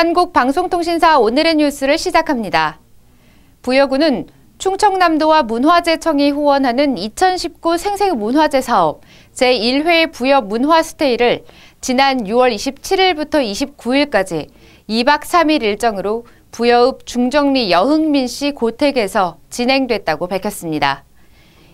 한국방송통신사 오늘의 뉴스를 시작합니다. 부여구는 충청남도와 문화재청이 후원하는 2019 생생문화재 사업 제1회 부여 문화스테이를 지난 6월 27일부터 29일까지 2박 3일 일정으로 부여읍 중정리 여흥민 씨 고택에서 진행됐다고 밝혔습니다.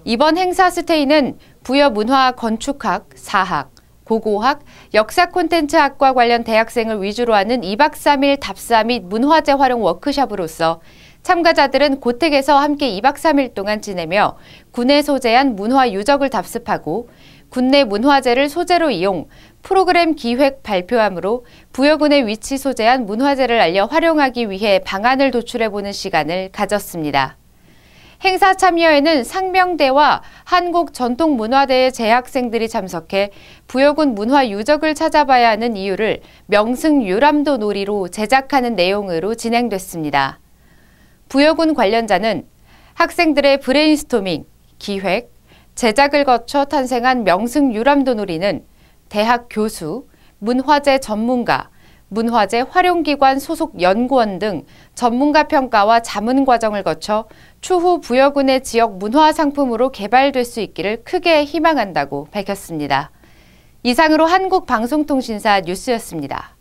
이번 행사 스테이는 부여 문화 건축학, 사학, 고고학, 역사 콘텐츠학과 관련 대학생을 위주로 하는 2박 3일 답사 및 문화재 활용 워크숍으로서 참가자들은 고택에서 함께 2박 3일 동안 지내며 군에 소재한 문화 유적을 답습하고 군내 문화재를 소재로 이용, 프로그램 기획 발표함으로 부여군의 위치 소재한 문화재를 알려 활용하기 위해 방안을 도출해보는 시간을 가졌습니다. 행사 참여에는 상명대와 한국전통문화대의 재학생들이 참석해 부여군 문화 유적을 찾아봐야 하는 이유를 명승 유람도 놀이로 제작하는 내용으로 진행됐습니다. 부여군 관련자는 학생들의 브레인스토밍, 기획, 제작을 거쳐 탄생한 명승 유람도 놀이는 대학 교수, 문화재 전문가, 문화재 활용기관 소속 연구원 등 전문가 평가와 자문 과정을 거쳐 추후 부여군의 지역 문화 상품으로 개발될 수 있기를 크게 희망한다고 밝혔습니다. 이상으로 한국방송통신사 뉴스였습니다.